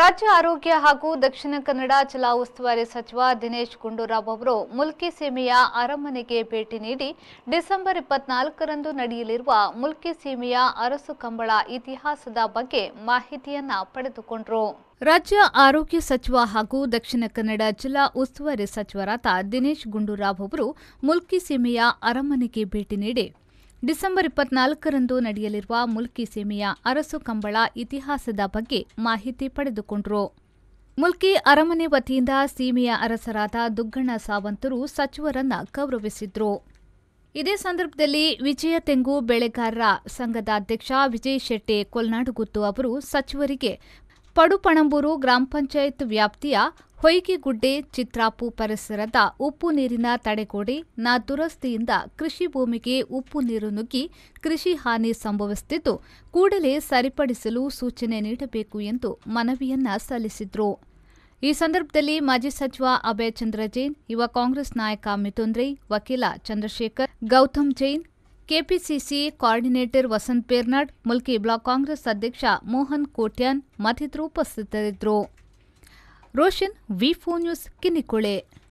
ರಾಜ್ಯ ಆರೋಗ್ಯ ಹಾಗೂ ದಕ್ಷಿಣ ಕನ್ನಡ ಜಿಲ್ಲಾ ಉಸ್ತುವಾರಿ ಸಚಿವ ದಿನೇಶ್ ಗುಂಡೂರಾವ್ ಅವರು ಮುಲ್ಕಿ ಸೀಮೆಯ ಅರಮನೆಗೆ ಭೇಟಿ ನೀಡಿ ಡಿಸೆಂಬರ್ ಇಪ್ಪತ್ನಾಲ್ಕರಂದು ನಡೆಯಲಿರುವ ಮುಲ್ಕಿ ಸೀಮೆಯ ಅರಸು ಕಂಬಳ ಇತಿಹಾಸದ ಬಗ್ಗೆ ಮಾಹಿತಿಯನ್ನ ಪಡೆದುಕೊಂಡರು ರಾಜ್ಯ ಆರೋಗ್ಯ ಸಚಿವ ಹಾಗೂ ದಕ್ಷಿಣ ಕನ್ನಡ ಜಿಲ್ಲಾ ಉಸ್ತುವಾರಿ ಸಚಿವರಾದ ದಿನೇಶ್ ಗುಂಡೂರಾವ್ ಅವರು ಮುಲ್ಕಿ ಸೀಮೆಯ ಅರಮನೆಗೆ ಭೇಟಿ ನೀಡಿ ಡಿಸೆಂಬರ್ ಇಪ್ಪತ್ನಾಲ್ಕರಂದು ನಡೆಯಲಿರುವ ಮುಲ್ಕಿ ಸೀಮೆಯ ಅರಸು ಕಂಬಳ ಇತಿಹಾಸದ ಬಗ್ಗೆ ಮಾಹಿತಿ ಪಡೆದುಕೊಂಡರು ಮುಲ್ಕಿ ಅರಮನೆ ವತಿಯಿಂದ ಸೀಮೆಯ ಅರಸರಾದ ದುಗ್ಗಣ್ಣ ಸಾವಂತರು ಸಚಿವರನ್ನ ಗೌರವಿಸಿದ್ರು ಇದೇ ಸಂದರ್ಭದಲ್ಲಿ ವಿಜಯ ತೆಂಗು ಬೆಳೆಗಾರರ ಸಂಘದ ಅಧ್ಯಕ್ಷ ವಿಜಯ್ ಶೆಟ್ಟಿ ಕೊಲ್ನಾಡುಗುತ್ತು ಅವರು ಸಚಿವರಿಗೆ ಪಡುಪಣಂಬೂರು ಗ್ರಾಮ ಪಂಚಾಯತ್ ವ್ಯಾಪ್ತಿಯ ಹೊಯ್ಗೆಗುಡ್ಡೆ ಚಿತ್ರಾಪು ಪರಿಸರದ ಉಪ್ಪು ನೀರಿನ ತಡೆಗೋಡೆ ನ ದುರಸ್ತಿಯಿಂದ ಕೃಷಿ ಭೂಮಿಗೆ ಉಪ್ಪು ನೀರು ನುಗ್ಗಿ ಕೃಷಿ ಹಾನಿ ಸಂಭವಿಸುತ್ತಿದ್ದು ಕೂಡಲೇ ಸರಿಪಡಿಸಲು ಸೂಚನೆ ನೀಡಬೇಕು ಎಂದು ಮನವಿಯನ್ನ ಸಲ್ಲಿಸಿದ್ರು ಈ ಸಂದರ್ಭದಲ್ಲಿ ಮಾಜಿ ಸಚಿವ ಅಭಯ ಚಂದ್ರ ಜೈನ್ ಯುವ ಕಾಂಗ್ರೆಸ್ ನಾಯಕ ಮಿಥುನ್ ರೈ ವಕೀಲ Chandrashekhar Gautam Jain KPCC coordinator Vasanth Pernad Mulki block Congress ಅಧ್ಯಕ್ಷ ಮೋಹನ್ ಕೋಟ್ಯಾನ್ ಮತ್ತಿತರರು ಉಪಸ್ಥಿತರಿದ್ದರು ರೋಷನ್ ವಿ ಫೋ ನ್ಯೂಸ್ ಕಿನ್ನಿಕೊಳೆ